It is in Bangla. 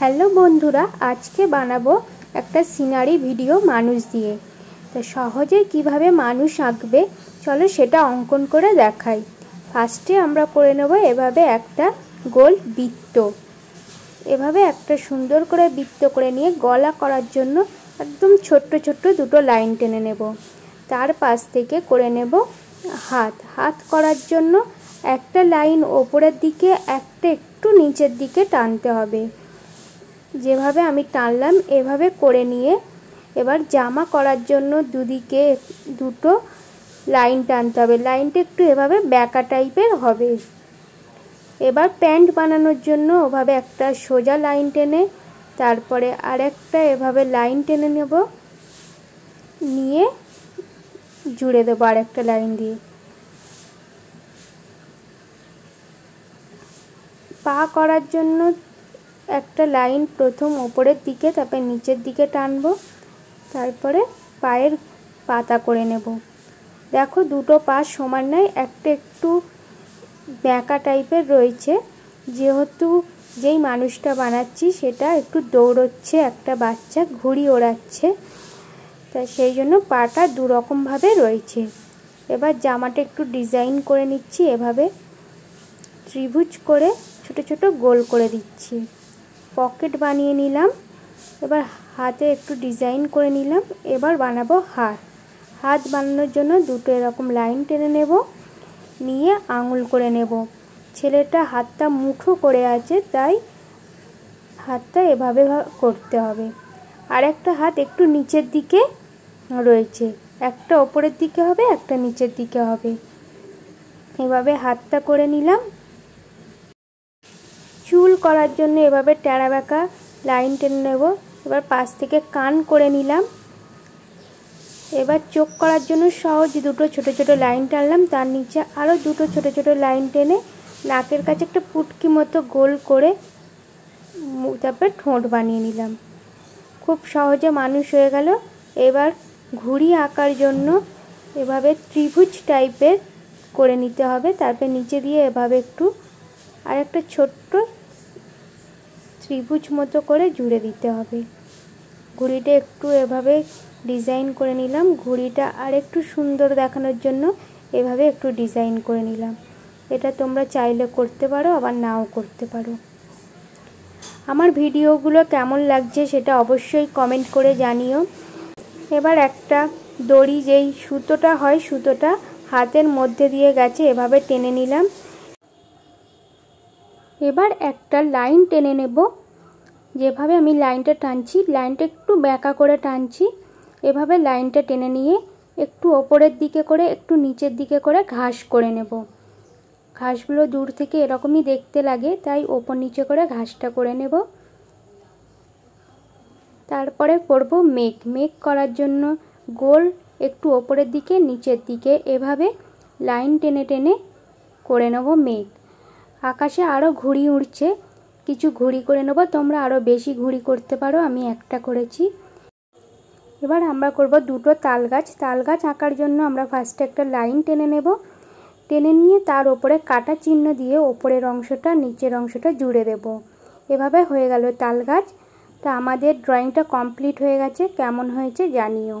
হ্যালো বন্ধুরা আজকে বানাবো একটা সিনারি ভিডিও মানুষ দিয়ে তো সহজে কিভাবে মানুষ আঁকবে চলো সেটা অঙ্কন করে দেখাই ফার্স্টে আমরা করে নেব এভাবে একটা গোল বৃত্ত এভাবে একটা সুন্দর করে বৃত্ত করে নিয়ে গলা করার জন্য একদম ছোট্ট ছোট্ট দুটো লাইন টেনে নেব তার পাশ থেকে করে নেব হাত হাত করার জন্য একটা লাইন ওপরের দিকে একটা একটু নিচের দিকে টানতে হবে যেভাবে আমি টানলাম এভাবে করে নিয়ে এবার জামা করার জন্য দুদিকে দুটো লাইন টানতে হবে লাইনটা একটু এভাবে ব্যাকা টাইপের হবে এবার প্যান্ট বানানোর জন্য ওভাবে একটা সোজা লাইন টেনে তারপরে আরেকটা এভাবে লাইন টেনে নেব নিয়ে জুড়ে দেবো আরেকটা লাইন দিয়ে পা করার জন্য একটা লাইন প্রথম ওপরের দিকে তারপরে নিচের দিকে টানবো তারপরে পায়ের পাতা করে নেব দেখো দুটো পা সমান নয় একটা একটু ব্যাঁকা টাইপের রয়েছে যেহেতু যেই মানুষটা বানাচ্ছি সেটা একটু দৌড়চ্ছে একটা বাচ্চা ঘুড়ি ওড়াচ্ছে তা সেই জন্য পাটা দুরকমভাবে রয়েছে এবার জামাটা একটু ডিজাইন করে নিচ্ছি এভাবে ত্রিভুজ করে ছোট ছোট গোল করে দিচ্ছি পকেট বানিয়ে নিলাম এবার হাতে একটু ডিজাইন করে নিলাম এবার বানাবো হাত হাত বানানোর জন্য দুটো এরকম লাইন টেনে নেব নিয়ে আঙুল করে নেব ছেলেটা হাতটা মুঠো করে আছে তাই হাতটা এভাবে করতে হবে আর একটা হাত একটু নিচের দিকে রয়েছে একটা ওপরের দিকে হবে একটা নিচের দিকে হবে এভাবে হাতটা করে নিলাম করার জন্য এভাবে টেরা বাঁকা লাইন টেনে নেব এবার পাশ থেকে কান করে নিলাম এবার চোখ করার জন্য সহজ দুটো ছোট ছোট লাইন টানলাম তার নিচে আরও দুটো ছোট ছোট লাইন টেনে নাকের কাছে একটা পুটকি মতো গোল করে তারপরে ঠোঁট বানিয়ে নিলাম খুব সহজে মানুষ হয়ে গেল এবার ঘুড়ি আঁকার জন্য এভাবে ত্রিভুজ টাইপের করে নিতে হবে তারপরে নিচে দিয়ে এভাবে একটু আর একটা ছোট্ট ত্রিভুজ মতো করে জুড়ে দিতে হবে ঘুড়িটা একটু এভাবে ডিজাইন করে নিলাম ঘুড়িটা আর একটু সুন্দর দেখানোর জন্য এভাবে একটু ডিজাইন করে নিলাম এটা তোমরা চাইলে করতে পারো আবার নাও করতে পারো আমার ভিডিওগুলো কেমন লাগছে সেটা অবশ্যই কমেন্ট করে জানিও এবার একটা দড়ি যেই সুতোটা হয় সুতোটা হাতের মধ্যে দিয়ে গেছে এভাবে টেনে নিলাম এবার একটা লাইন টেনে নেব যেভাবে আমি লাইনটা টানছি লাইনটা একটু ব্যাঁকা করে টানছি এভাবে লাইনটা টেনে নিয়ে একটু ওপরের দিকে করে একটু নিচের দিকে করে ঘাস করে নেব ঘাসগুলো দূর থেকে এরকমই দেখতে লাগে তাই ওপর নিচে করে ঘাসটা করে নেব তারপরে করব মেঘ মেঘ করার জন্য গোল একটু ওপরের দিকে নিচের দিকে এভাবে লাইন টেনে টেনে করে নেব মেঘ আকাশে আরও ঘুড়ি উড়ছে কিছু ঘুড়ি করে নেবো তোমরা আরও বেশি ঘুড়ি করতে পারো আমি একটা করেছি এবার আমরা করব দুটো তাল গাছ তাল গাছ আঁকার জন্য আমরা ফার্স্টে একটা লাইন টেনে নেব টেনে নিয়ে তার ওপরে কাটা চিহ্ন দিয়ে ওপরের অংশটা নিচের অংশটা জুড়ে দেব এভাবে হয়ে গেল তাল গাছ তা আমাদের ড্রয়িংটা কমপ্লিট হয়ে গেছে কেমন হয়েছে জানিও